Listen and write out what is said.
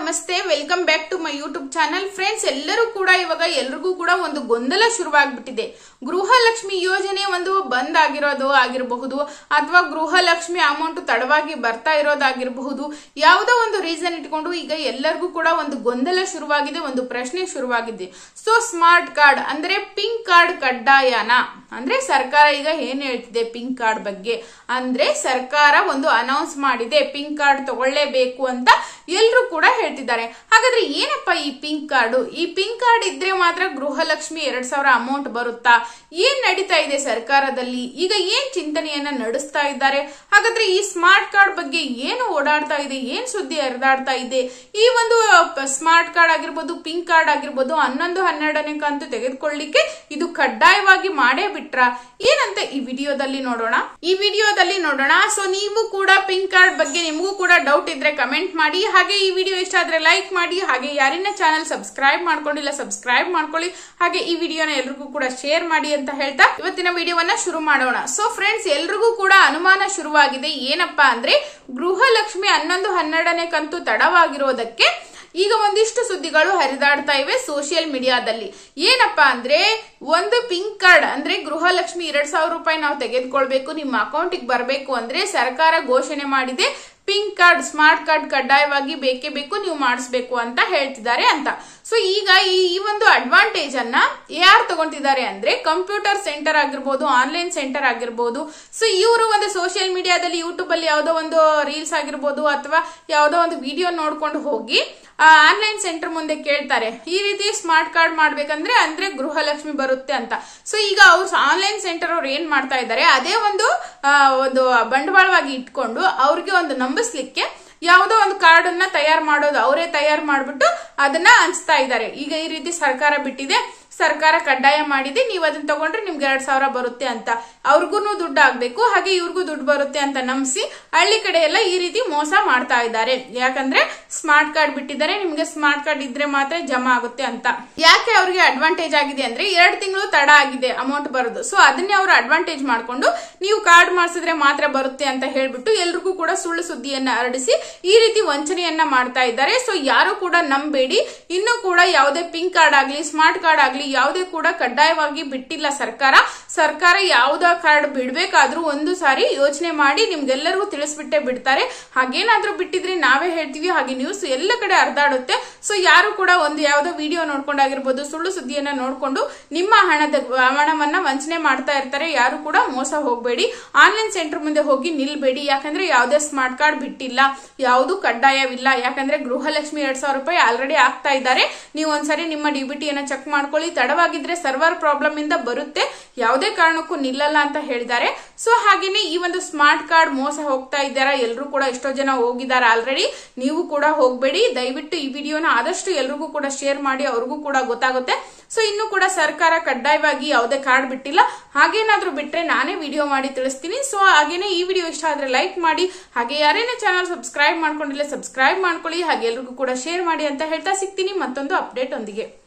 ನಮಸ್ತೆ welcome back to my YouTube channel friends ಎಲ್ಲರೂ ಕೂಡ ಇವಾಗ ಎಲ್ರಿಗೂ ಕೂಡ ಒಂದು ಗೊಂದಲ ಶುರುವಾಗ್ಬಿಟ್ಟಿದೆ ಗೃಹಲಕ್ಷ್ಮಿ ಯೋಜನೆ ಒಂದು ಬಂದ್ ಆಗಿರೋದು ಆಗಿರಬಹುದು ಅಥವಾ ಗೃಹಲಕ್ಷ್ಮಿ ಅಮೌಂಟ್ ತಡವಾಗಿ ಬರ್ತಾ ಇರೋದಾಗಿರಬಹುದು ಯಾವುದೋ ಒಂದು ರೀಸನ್ ಇಟ್ಕೊಂಡು ಈಗ ಎಲ್ಲರಿಗೂ ಕೂಡ ಒಂದು ಗೊಂದಲ ಶುರುವಾಗಿದೆ ಒಂದು ಪ್ರಶ್ನೆ ಶುರುವಾಗಿದೆ ಸೊ ಸ್ಮಾರ್ಟ್ ಕಾರ್ಡ್ ಅಂದ್ರೆ ಪಿಂಕ್ ಕಾರ್ಡ್ ಕಡ್ಡಾಯನ ಅಂದ್ರೆ ಸರ್ಕಾರ ಈಗ ಏನ್ ಹೇಳ್ತಿದೆ ಪಿಂಕ್ ಕಾರ್ಡ್ ಬಗ್ಗೆ ಅಂದ್ರೆ ಸರ್ಕಾರ ಒಂದು ಅನೌನ್ಸ್ ಮಾಡಿದೆ ಪಿಂಕ್ ಕಾರ್ಡ್ ತಗೊಳ್ಳೇಬೇಕು ಅಂತ ಎಲ್ಲರೂ ಕೂಡ ಹೇಳ್ತಿದ್ದಾರೆ ಹಾಗಾದ್ರೆ ಏನಪ್ಪ ಈ ಪಿಂಕ್ ಕಾರ್ಡ್ ಈ ಪಿಂಕ್ ಕಾರ್ಡ್ ಇದ್ರೆ ಮಾತ್ರ ಗೃಹಲಕ್ಷ್ಮಿ ಎರಡ್ ಸಾವಿರ ಅಮೌಂಟ್ ಬರುತ್ತಾ ಏನ್ ನಡೀತಾ ಇದೆ ಸರ್ಕಾರದಲ್ಲಿ ಈಗ ಏನ್ ಚಿಂತನೆಯನ್ನ ನಡೆಸ್ತಾ ಇದ್ದಾರೆ ಹಾಗಾದ್ರೆ ಈ ಸ್ಮಾರ್ಟ್ ಕಾರ್ಡ್ ಬಗ್ಗೆ ಏನು ಓಡಾಡ್ತಾ ಇದೆ ಏನ್ ಸುದ್ದಿ ಹರಿದಾಡ್ತಾ ಇದೆ ಈ ಒಂದು ಸ್ಮಾರ್ಟ್ ಕಾರ್ಡ್ ಆಗಿರ್ಬೋದು ಪಿಂಕ್ ಕಾರ್ಡ್ ಆಗಿರ್ಬೋದು ಹನ್ನೊಂದು ಹನ್ನೆರಡನೇ ಕಂತು ತೆಗೆದುಕೊಳ್ಳಿಕ್ಕೆ ಇದು ಕಡ್ಡಾಯವಾಗಿ ಮಾಡೇ ಬಿಟ್ರ ಏನಂತ ಈ ವಿಡಿಯೋದಲ್ಲಿ ನೋಡೋಣ ಈ ವಿಡಿಯೋದಲ್ಲಿ ನೋಡೋಣ ಸೊ ನೀವು ಕೂಡ ಪಿಂಕ್ ಕಾರ್ಡ್ ಬಗ್ಗೆ ನಿಮಗೂ ಕೂಡ ಡೌಟ್ ಇದ್ರೆ ಕಮೆಂಟ್ ಮಾಡಿ ಹಾಗೆ ಈ ವಿಡಿಯೋ ಇಷ್ಟ ಇಷ್ಟಾದರೆ ಲೈಕ್ ಮಾಡಿ ಹಾಗೆ ಯಾರಿನ ಚಾನಲ್ ಸಬ್ಸ್ಕ್ರೈಬ್ ಮಾಡ್ಕೊಂಡಿಲ್ಲ ಸಬ್ಸ್ಕ್ರೈಬ್ ಮಾಡ್ಕೊಳ್ಳಿ ಹಾಗೆ ಈ ವಿಡಿಯೋನ ಎಲ್ರಿಗೂ ಕೂಡ ಶೇರ್ ಮಾಡಿ ಅಂತ ಹೇಳ್ತಾ ಇವತ್ತಿನ ವಿಡಿಯೋವನ್ನ ಶುರು ಮಾಡೋಣ ಸೊ ಫ್ರೆಂಡ್ಸ್ ಎಲ್ರಿಗೂ ಕೂಡ ಅನುಮಾನ ಶುರುವಾಗಿದೆ ಏನಪ್ಪಾ ಅಂದ್ರೆ ಗೃಹಲಕ್ಷ್ಮಿ ಹನ್ನೊಂದು ಹನ್ನೆರಡನೇ ಕಂತು ತಡವಾಗಿರೋದಕ್ಕೆ ಈಗ ಒಂದಿಷ್ಟು ಸುದ್ದಿಗಳು ಹರಿದಾಡ್ತಾ ಇವೆ ಸೋಷಿಯಲ್ ಮೀಡಿಯಾದಲ್ಲಿ ಏನಪ್ಪಾ ಅಂದ್ರೆ ಒಂದು ಪಿಂಕ್ ಕಾರ್ಡ್ ಅಂದ್ರೆ ಗೃಹಲಕ್ಷ್ಮಿ ಎರಡ್ ಸಾವಿರ ರೂಪಾಯಿ ನಾವು ತೆಗೆದುಕೊಳ್ಬೇಕು ನಿಮ್ಮ ಅಕೌಂಟಿಗೆ ಬರಬೇಕು ಅಂದ್ರೆ ಸರ್ಕಾರ ಘೋಷಣೆ ಮಾಡಿದೆ ಪಿಂಕ್ ಕಾರ್ಡ್ ಸ್ಮಾರ್ಟ್ ಕಾರ್ಡ್ ಕಡ್ಡಾಯವಾಗಿ ಬೇಕೇ ಬೇಕು ನೀವು ಮಾಡಿಸ್ಬೇಕು ಅಂತ ಹೇಳ್ತಿದ್ದಾರೆ ಅಂತ ಸೊ ಈಗ ಈ ಒಂದು ಅಡ್ವಾಂಟೇಜ್ ಅನ್ನ ಯಾರು ತಗೊಂತಿದ್ದಾರೆ ಅಂದ್ರೆ ಕಂಪ್ಯೂಟರ್ ಸೆಂಟರ್ ಆಗಿರ್ಬೋದು ಆನ್ಲೈನ್ ಸೆಂಟರ್ ಆಗಿರ್ಬೋದು ಸೊ ಇವರು ಒಂದು ಸೋಷಿಯಲ್ ಮೀಡಿಯಾದಲ್ಲಿ ಯೂಟ್ಯೂಬ್ ಅಲ್ಲಿ ಯಾವುದೋ ಒಂದು ರೀಲ್ಸ್ ಆಗಿರ್ಬೋದು ಅಥವಾ ಯಾವುದೋ ಒಂದು ವಿಡಿಯೋ ನೋಡ್ಕೊಂಡು ಹೋಗಿ ಆನ್ಲೈನ್ ಸೆಂಟರ್ ಮುಂದೆ ಕೇಳ್ತಾರೆ ಈ ರೀತಿ ಸ್ಮಾರ್ಟ್ ಕಾರ್ಡ್ ಮಾಡ್ಬೇಕಂದ್ರೆ ಅಂದ್ರೆ ಗೃಹಲಕ್ಷ್ಮಿ ಬರುತ್ತೆ ಅಂತ ಸೊ ಈಗ ಅವ್ರು ಆನ್ಲೈನ್ ಸೆಂಟರ್ ಅವ್ರು ಏನ್ ಮಾಡ್ತಾ ಇದ್ದಾರೆ ಅದೇ ಒಂದು ಒಂದು ಬಂಡವಾಳವಾಗಿ ಇಟ್ಕೊಂಡು ಅವ್ರಿಗೆ ಒಂದು ನಂಬರ್ ಮುಗಿಸ್ಲಿಕ್ಕೆ ಯಾವುದೋ ಒಂದು ಕಾರ್ಡ್ ಅನ್ನ ತಯಾರು ಮಾಡೋದು ಅವರೇ ತಯಾರು ಮಾಡ್ಬಿಟ್ಟು ಅದನ್ನ ಹಂಚ್ತಾ ಇದ್ದಾರೆ ಈಗ ಈ ರೀತಿ ಸರ್ಕಾರ ಬಿಟ್ಟಿದೆ ಸರ್ಕಾರ ಕಡ್ಡಾಯ ಮಾಡಿದೆ ನೀವು ಅದನ್ನ ತಗೊಂಡ್ರೆ ನಿಮ್ಗೆ ಎರಡ್ ಸಾವಿರ ಬರುತ್ತೆ ಅಂತ ಅವ್ರಿಗೂ ದುಡ್ಡು ಆಗ್ಬೇಕು ಹಾಗೆ ಇವ್ರಿಗೂ ದುಡ್ಡು ಬರುತ್ತೆ ಅಂತ ನಂಬಿಸಿ ಹಳ್ಳಿ ಕಡೆ ಎಲ್ಲ ಈ ರೀತಿ ಮೋಸ ಮಾಡ್ತಾ ಇದ್ದಾರೆ ಯಾಕಂದ್ರೆ ಸ್ಮಾರ್ಟ್ ಕಾರ್ಡ್ ಬಿಟ್ಟಿದ್ದಾರೆ ನಿಮ್ಗೆ ಸ್ಮಾರ್ಟ್ ಕಾರ್ಡ್ ಇದ್ರೆ ಮಾತ್ರ ಜಮಾ ಆಗುತ್ತೆ ಅಂತ ಯಾಕೆ ಅವ್ರಿಗೆ ಅಡ್ವಾಂಟೇಜ್ ಆಗಿದೆ ಅಂದ್ರೆ ಎರಡು ತಿಂಗಳು ತಡ ಆಗಿದೆ ಅಮೌಂಟ್ ಬರೋದು ಸೊ ಅದನ್ನೇ ಅವರು ಅಡ್ವಾಂಟೇಜ್ ಮಾಡ್ಕೊಂಡು ನೀವು ಕಾರ್ಡ್ ಮಾಡಿಸಿದ್ರೆ ಮಾತ್ರ ಬರುತ್ತೆ ಅಂತ ಹೇಳ್ಬಿಟ್ಟು ಎಲ್ರಿಗೂ ಕೂಡ ಸುಳ್ಳು ಸುದ್ದಿಯನ್ನ ಹರಡಿಸಿ ಈ ರೀತಿ ವಂಚನೆಯನ್ನ ಮಾಡ್ತಾ ಇದ್ದಾರೆ ಸೊ ಯಾರು ಕೂಡ ನಂಬೇಡಿ ಇನ್ನೂ ಕೂಡ ಯಾವುದೇ ಪಿಂಕ್ ಕಾರ್ಡ್ ಆಗಲಿ ಸ್ಮಾರ್ಟ್ ಕಾರ್ಡ್ ಆಗಲಿ ಯಾವುದೇ ಕೂಡ ಕಡ್ಡಾಯವಾಗಿ ಬಿಟ್ಟಿಲ್ಲ ಸರ್ಕಾರ ಸರ್ಕಾರ ಯಾವ್ದ ಕಾರ್ಡ್ ಬಿಡ್ಬೇಕಾದ್ರೂ ಒಂದು ಸಾರಿ ಯೋಚನೆ ಮಾಡಿ ನಿಮ್ಗೆಲ್ಲರಿಗೂ ತಿಳಿಸ್ಬಿಟ್ಟೆ ಬಿಡ್ತಾರೆ ಹಾಗೇನಾದ್ರೂ ಬಿಟ್ಟಿದ್ರೆ ನಾವೇ ಹೇಳ್ತೀವಿ ಹಾಗೆ ನ್ಯೂಸ್ ಎಲ್ಲ ಕಡೆ ಅರ್ದಾಡುತ್ತೆ ಸೊ ಯಾರು ಕೂಡ ಒಂದು ಯಾವ್ದೋ ವಿಡಿಯೋ ನೋಡ್ಕೊಂಡಾಗಿರ್ಬೋದು ಸುಳ್ಳು ಸುದ್ದಿಯನ್ನ ನೋಡ್ಕೊಂಡು ನಿಮ್ಮ ಹಣದ ಹಣವನ್ನ ವಂಚನೆ ಮಾಡ್ತಾ ಇರ್ತಾರೆ ಯಾರು ಕೂಡ ಮೋಸ ಹೋಗ್ಬೇಡಿ ಆನ್ಲೈನ್ ಸೆಂಟರ್ ಮುಂದೆ ಹೋಗಿ ನಿಲ್ಬೇಡಿ ಯಾಕಂದ್ರೆ ಯಾವ್ದೇ ಸ್ಮಾರ್ಟ್ ಕಾರ್ಡ್ ಬಿಟ್ಟಿಲ್ಲ ಯಾವುದು ಕಡ್ಡಾಯವಿಲ್ಲ ಯಾಕಂದ್ರೆ ಗೃಹಲಕ್ಷ್ಮಿ ಎರಡ್ ಸಾವಿರ ರೂಪಾಯಿ ಆಲ್ರೆಡಿ ಆಗ್ತಾ ಇದ್ದಾರೆ ನೀವು ಒಂದ್ಸರಿ ನಿಮ್ಮ ಡಿಬಿಟಿಯನ್ನ ಚೆಕ್ ಮಾಡ್ಕೊಳ್ಳಿ ತಡವಾಗಿದ್ರೆ ಸರ್ವರ್ ಪ್ರಾಬ್ಲಮ್ ಇಂದ ಬರುತ್ತೆ ಯಾವುದೇ ಕಾರಣಕ್ಕೂ ನಿಲ್ಲಲ್ಲ ಅಂತ ಹೇಳಿದ್ದಾರೆ ಸೊ ಹಾಗೇನೆ ಈ ಒಂದು ಸ್ಮಾರ್ಟ್ ಕಾರ್ಡ್ ಮೋಸ ಹೋಗ್ತಾ ಇದ್ದಾರಾ ಎಲ್ಲರೂ ಕೂಡ ಎಷ್ಟೋ ಜನ ಹೋಗಿದ್ದಾರೆ ಆಲ್ರೆಡಿ ನೀವು ಕೂಡ ಹೋಗಬೇಡಿ ದಯವಿಟ್ಟು ಈ ವಿಡಿಯೋನ ಆದಷ್ಟು ಎಲ್ರಿಗೂ ಕೂಡ ಶೇರ್ ಮಾಡಿ ಅವ್ರಿಗೂ ಕೂಡ ಗೊತ್ತಾಗುತ್ತೆ ಸೊ ಇನ್ನು ಕೂಡ ಸರ್ಕಾರ ಕಡ್ಡಾಯವಾಗಿ ಯಾವುದೇ ಕಾರ್ಡ್ ಬಿಟ್ಟಿಲ್ಲ ಹಾಗೇನಾದ್ರೂ ಬಿಟ್ರೆ ನಾನೇ ವಿಡಿಯೋ ಮಾಡಿ ತಿಳಿಸ್ತೀನಿ ಸೊ ಹಾಗೇನೆ ಈ ವಿಡಿಯೋ ಇಷ್ಟ ಆದ್ರೆ ಲೈಕ್ ಮಾಡಿ ಹಾಗೆ ಯಾರೇನೇ ಚಾನಲ್ ಸಬ್ಸ್ಕ್ರೈಬ್ ಮಾಡ್ಕೊಂಡಿಲ್ಲ ಸಬ್ಸ್ಕ್ರೈಬ್ ಮಾಡ್ಕೊಳ್ಳಿ ಹಾಗೆ ಎಲ್ರಿಗೂ ಕೂಡ ಶೇರ್ ಮಾಡಿ ಅಂತ ಹೇಳ್ತಾ ಸಿಗ್ತೀನಿ ಮತ್ತೊಂದು ಅಪ್ಡೇಟ್ ಒಂದಿಗೆ